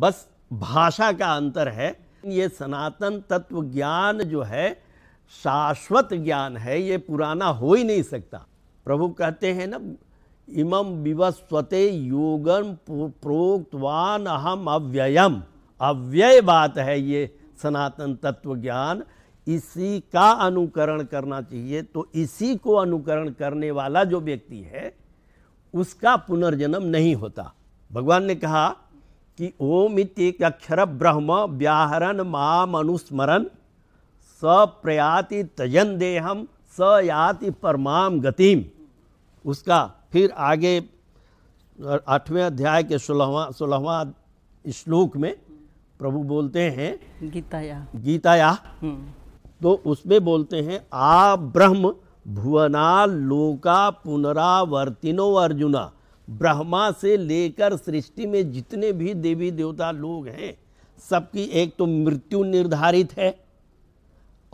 बस भाषा का अंतर है ये सनातन तत्व ज्ञान जो है शाश्वत ज्ञान है ये पुराना हो ही नहीं सकता प्रभु कहते हैं ना इमम विवस्वते योगम प्रोक्तवान अहम अव्ययम अव्यय बात है ये सनातन तत्व ज्ञान इसी का अनुकरण करना चाहिए तो इसी को अनुकरण करने वाला जो व्यक्ति है उसका पुनर्जन्म नहीं होता भगवान ने कहा कि ओम एक अक्षर ब्रह्म व्याहरण माम अनुस्मरण सप्रयाति तजन देहम स याति परमाम गतिम उसका फिर आगे आठवें अध्याय के सोलहवा सोलहवा श्लोक में प्रभु बोलते हैं गीताया गीताया हम्म। तो उसमें बोलते हैं आ ब्रह्म भुवना लोका पुनरावर्तिनो अर्जुना ब्रह्मा से लेकर सृष्टि में जितने भी देवी देवता लोग हैं सबकी एक तो मृत्यु निर्धारित है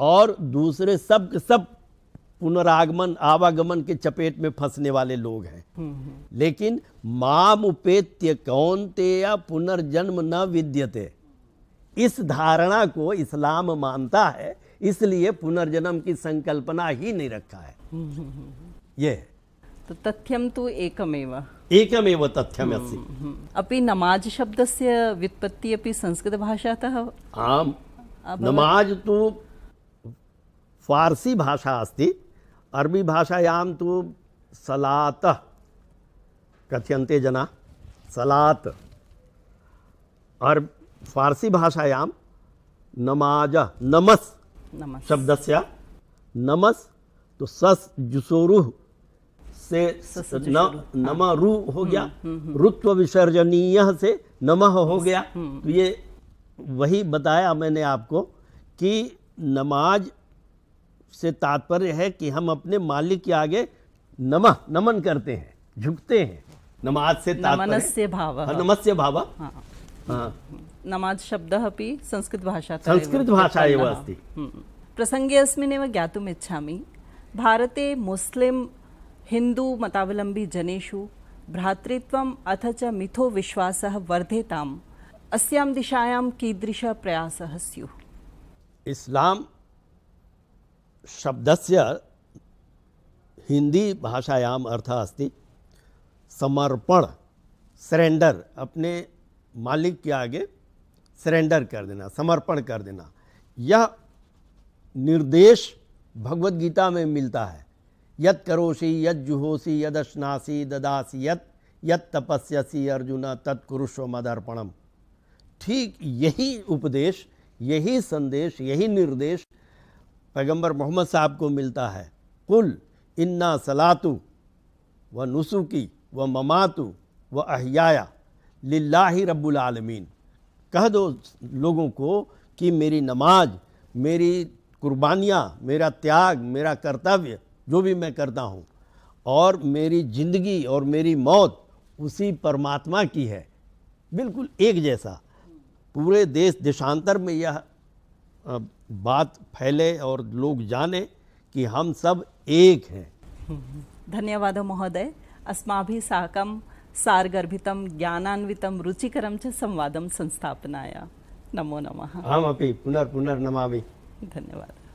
और दूसरे सब सब पुनरागमन आवागमन के चपेट में फंसने वाले लोग हैं हम्म, हम्म। लेकिन माम उपेत्य कौन ते या पुनर्जन्म न विद्यते इस धारणा को इस्लाम मानता है इसलिए पुनर्जन्म की संकल्पना ही नहीं रखा है हम्म, यह तथ्यं तु एकमेव एकमेव तथ्यम् हम्म, अस्ति हम्म। अपि नमाज शब्दस्य व्युत्पत्ति अपि संस्कृतभाषातः आम् नमाज तु फार्सी भाषा अस्ति अरबी भाषायां तु सलात कथ्यन्ते जना सलात अर फारसी भाषायां नमाज नमस, नमस। शब्दस्य नमस तो सस जुसोरुह से न नमा हाँ। रु हो गया हम्म, हम्म, हम्म। रुत्व विसर्जनीय से नमः हो गया तो ये वही बताया मैंने आपको कि नमाज से तात्पर्य है कि हम अपने मालिक के आगे नमः नमन करते हैं झुकते हैं नमाज से तात्पर्य भाव हाँ, नमस्य भाव हाँ।, हाँ नमाज शब्दः अपि संस्कृतभाषा संस्कृतभाषा एव अस्ति प्रसङ्गे प्रसंगे अस्मिन ज्ञातुम इच्छा भारते मुस्लिम हिंदू मतावलंबी जनेशु भ्रातृत्व अथ च मिथो विश्वास वर्धेता अस्याम दिशायां कीदृश प्रयास स्यु इस्लाम शब्दस्य भाषायाम अर्थ अस्ति समर्पण सरेंडर अपने मालिक के आगे सरेंडर कर देना समर्पण कर देना यह निर्देश भगवत गीता में मिलता है यद करोषि यद जुहोसी यद अश्नासी ददासी यत यत तपस्यसी अर्जुन तत्कुरुष्व मदर्पणम ठीक यही उपदेश यही संदेश यही निर्देश पैगंबर मोहम्मद साहब को मिलता है कुल इन्ना सलातु व नुसुकी व ममातु व अहियाया लाही रब्बुल आलमीन कह दो लोगों को कि मेरी नमाज मेरी कुर्बानियाँ मेरा त्याग मेरा कर्तव्य जो भी मैं करता हूँ और मेरी जिंदगी और मेरी मौत उसी परमात्मा की है बिल्कुल एक जैसा पूरे देश देशांतर में यह बात फैले और लोग जाने कि हम सब एक हैं धन्यवाद महोदय भी साकम सारगर्भितम ज्ञानान्वित रुचिकरम च संवाद संस्थापनाया नमो नमः अहमपि पुनर्पुनर्नमामि धन्यवादः